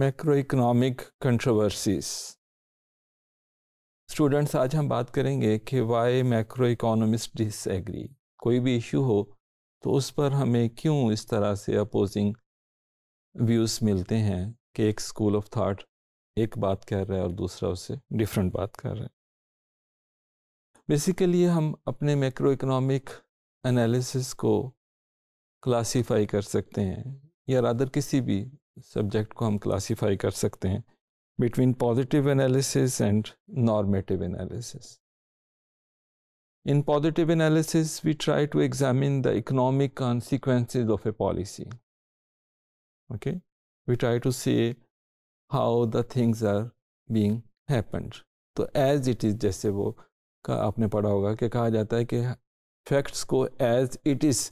macroeconomic controversies students आज हम बात करेंगे कि वाई मैक्रो इकोनॉमिस्ट डिसएग्री कोई भी इशू हो तो उस पर हमें क्यों इस तरह से अपोजिंग व्यूज़ मिलते हैं कि एक स्कूल ऑफ थाट एक बात कर रहा है और दूसरा उससे डिफरेंट बात कर रहा है बेसिकली हम अपने मैक्रो इकोनॉमिक एनालिसिस को क्लासीफाई कर सकते हैं या अदर किसी भी सब्जेक्ट को हम क्लासीफाई कर सकते हैं between positive analysis and normative analysis in positive analysis we try to examine the economic consequences of a policy okay we try to see how the things are being happened तो as it is जैसे वो का आपने पढ़ा होगा कि कहा जाता है कि फैक्ट्स को एज इट इज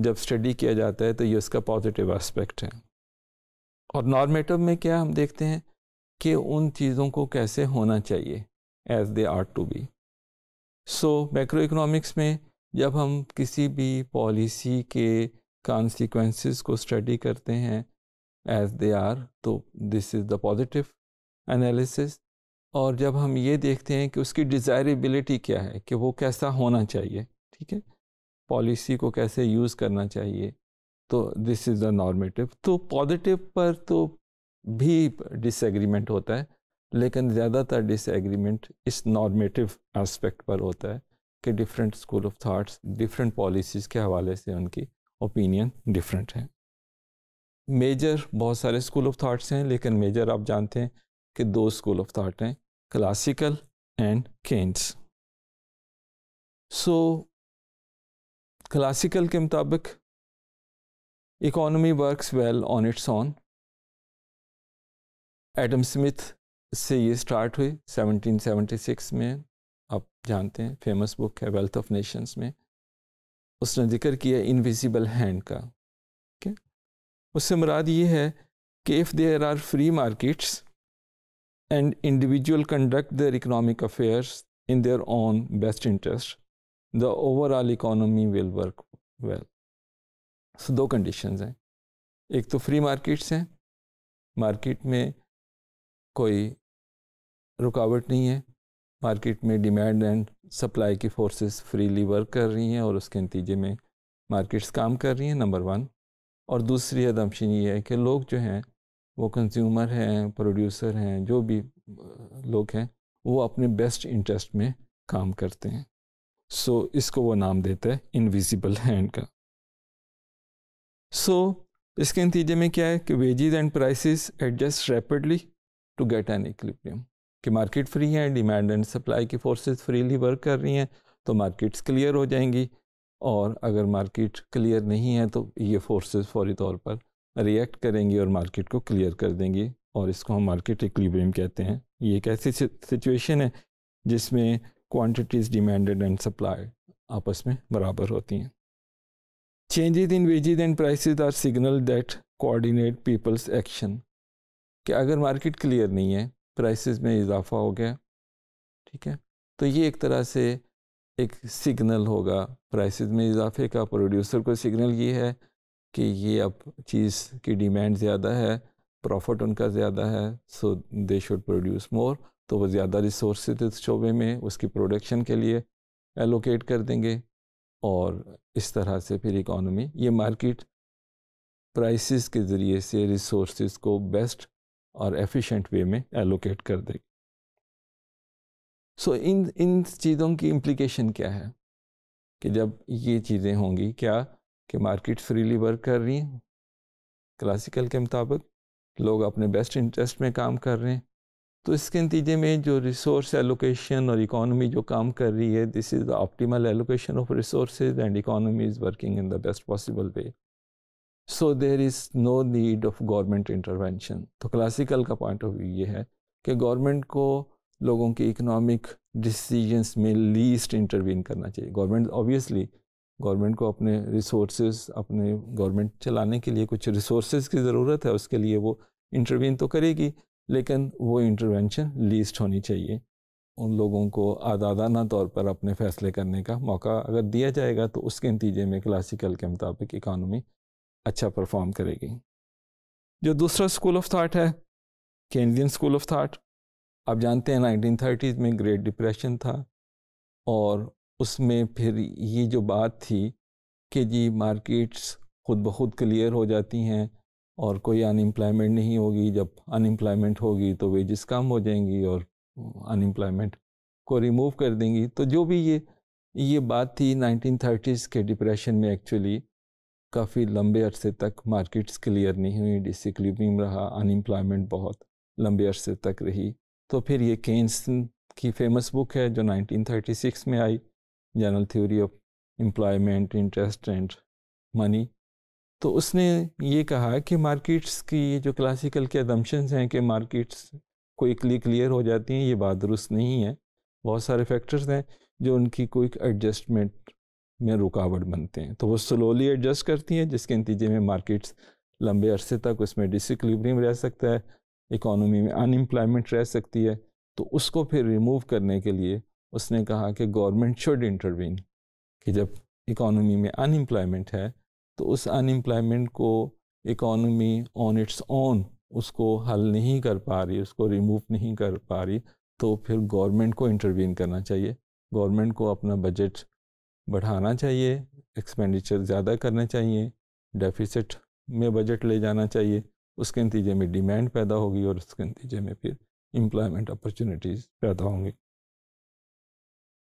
जब स्टडी किया जाता है तो ये उसका पॉजिटिव एस्पेक्ट है और नॉर्मेटिव में क्या हम देखते हैं कि उन चीज़ों को कैसे होना चाहिए as they are to be so macro economics में जब हम किसी भी पॉलिसी के कॉन्सिक्वेंसेस को स्टडी करते हैं एज दे आर तो this is the positive analysis और जब हम ये देखते हैं कि उसकी डिज़ायरेबिलिटी क्या है कि वो कैसा होना चाहिए ठीक है पॉलिसी को कैसे यूज़ करना चाहिए तो दिस इज़ द नॉर्मेटिव तो पॉजिटिव पर तो भी डिसएग्रीमेंट होता है लेकिन ज़्यादातर डिसएग्रीमेंट इस नॉर्मेटिव एस्पेक्ट पर होता है कि different school of thoughts different policies के हवाले से उनकी ओपिनियन डिफरेंट है मेजर बहुत सारे स्कूल ऑफ थाट्स हैं लेकिन मेजर आप जानते हैं कि दो स्कूल ऑफ थाट हैं classical and Keynes so classical के मुताबिक economy works well on its own Adam Smith से ये स्टार्ट हुई 1776 में आप जानते हैं फेमस बुक है वेल्थ ऑफ नेशंस में उसने जिक्र किया इनविजिबल हैंड का ठीक उससे मुराद ये है कि if there are free markets and individual conduct their economic affairs in their own best interest the overall economy will work well so दो कंडीशंस हैं एक तो फ्री मार्केट्स हैं मार्केट में कोई रुकावट नहीं है मार्केट में डिमांड एंड सप्लाई की फोर्सेस फ्रीली वर्क कर रही हैं और उसके नतीजे में मार्केट्स काम कर रही हैं नंबर वन और दूसरी अदमशन ये है कि लोग जो हैं वो कंज्यूमर हैं प्रोड्यूसर हैं जो भी लोग हैं वो अपने बेस्ट इंटरेस्ट में काम करते हैं सो so, इसको वो नाम देता है इनविजिबल हैंड का सो so, इसके नतीजे में क्या है कि wages and prices adjust rapidly to get an equilibrium कि मार्केट फ्री है डिमांड एंड सप्लाई की फोर्सेस फ्रीली वर्क कर रही हैं तो मार्केट्स क्लियर हो जाएंगी और अगर मार्केट क्लियर नहीं है तो ये फोर्सेस फौरी तौर पर रिएक्ट करेंगी और मार्केट को क्लियर कर देंगी और इसको हम मार्केट इक्विलिब्रियम कहते हैं ये एक ऐसी सिचुएशन है जिसमें क्वान्टिटीज़ डिमांडेड एंड सप्लाई आपस में बराबर होती हैं changes in wages and prices are signal that coordinate people's action कि अगर मार्केट क्लियर नहीं है प्राइसेस में इजाफा हो गया ठीक है तो ये एक तरह से एक सिग्नल होगा प्राइसेस में इजाफे का प्रोड्यूसर को सिग्नल ये है कि ये अब चीज़ की डिमांड ज़्यादा है प्रॉफिट उनका ज़्यादा है सो दे शुड प्रोड्यूस मोर तो वो ज़्यादा रिसोर्स इस शोबे में उसकी प्रोडक्शन के लिए एलोकेट कर देंगे और इस तरह से फिर इकॉनमी ये मार्केट प्राइसेस के ज़रिए से रिसोर्सेज को बेस्ट और एफिशिएंट वे में एलोकेट कर देगी सो so, इन इन चीज़ों की इम्प्लीकेशन क्या है कि जब ये चीज़ें होंगी क्या कि मार्केट फ्रीली वर्क कर रही हैं क्लासिकल के मुताबिक लोग अपने बेस्ट इंटरेस्ट में काम कर रहे हैं तो इसके नतीजे में जो रिसोर्स एलोकेशन और इकॉनमी जो काम कर रही है this is the optimal allocation of resource and economy is working in the best possible way so there is no need of government intervention तो क्लासिकल का पॉइंट ऑफ व्यू ये है कि गवर्नमेंट को लोगों के इकनॉमिक डिसीजंस में least intervene करना चाहिए गवर्नमेंट ऑब्वियसली गवर्नमेंट को अपने रिसोर्स अपने गवर्नमेंट चलाने के लिए कुछ रिसोर्स की ज़रूरत है उसके लिए वो इंटरवीन तो करेगी लेकिन वो इंटरवेंशन लीस्ट होनी चाहिए उन लोगों को आज़ादाना तौर पर अपने फैसले करने का मौका अगर दिया जाएगा तो उसके नतीजे में क्लासिकल के मुताबिक इकानमी अच्छा परफॉर्म करेगी जो दूसरा स्कूल ऑफ थाट है कैंडियन स्कूल ऑफ थाट आप जानते हैं नाइनटीन थर्टीज़ में ग्रेट डिप्रेशन था और उसमें फिर ये जो बात थी कि जी मार्केट्स खुद ब खुद क्लियर हो जाती हैं और कोई अनएम्प्लॉयमेंट नहीं होगी जब अनएम्प्लॉयमेंट होगी तो वेजेस कम हो जाएंगी और अनएम्प्लॉयमेंट को रिमूव कर देंगी तो जो भी ये ये बात थी थर्टीज़ के डिप्रेशन में एक्चुअली काफ़ी लंबे अरसे तक मार्केट्स क्लियर नहीं हुई डिसिक्लिपिंग रहा अनएम्प्लॉयमेंट बहुत लंबे अरसे तक रही तो फिर ये केन्स की फेमस बुक है जो 1936 में आई general theory of employment interest and money तो उसने ये कहा कि मार्केट्स की जो क्लासिकल के अदम्पशंस हैं कि मार्केट्स क्विकली क्लियर हो जाती हैं ये बात दुरुस्त नहीं है बहुत सारे फैक्टर्स हैं जो उनकी क्विक एडजस्टमेंट में रुकावट बनते हैं तो वो स्लोली एडजस्ट करती हैं जिसके नतीजे में मार्केट्स लंबे अरसे तक उसमें डिसक्लिबरियम रह सकता है इकोनॉमी में अनएम्प्लॉयमेंट रह सकती है तो उसको फिर रिमूव करने के लिए उसने कहा कि गवर्नमेंट शुड इंटरवीन कि जब इकोनॉमी में अनएम्प्लॉयमेंट है तो उस अनएम्प्लॉयमेंट को इकोनॉमी ऑन इट्स ऑन उसको हल नहीं कर पा रही उसको रिमूव नहीं कर पा रही तो फिर गवर्नमेंट को इंटरवीन करना चाहिए गवर्नमेंट को अपना बजट बढ़ाना चाहिए एक्सपेंडिचर ज़्यादा करना चाहिए डेफिसिट में बजट ले जाना चाहिए उसके नतीजे में डिमांड पैदा होगी और उसके नतीजे में फिर एम्प्लॉयमेंट अपॉर्चुनिटीज़ पैदा होंगी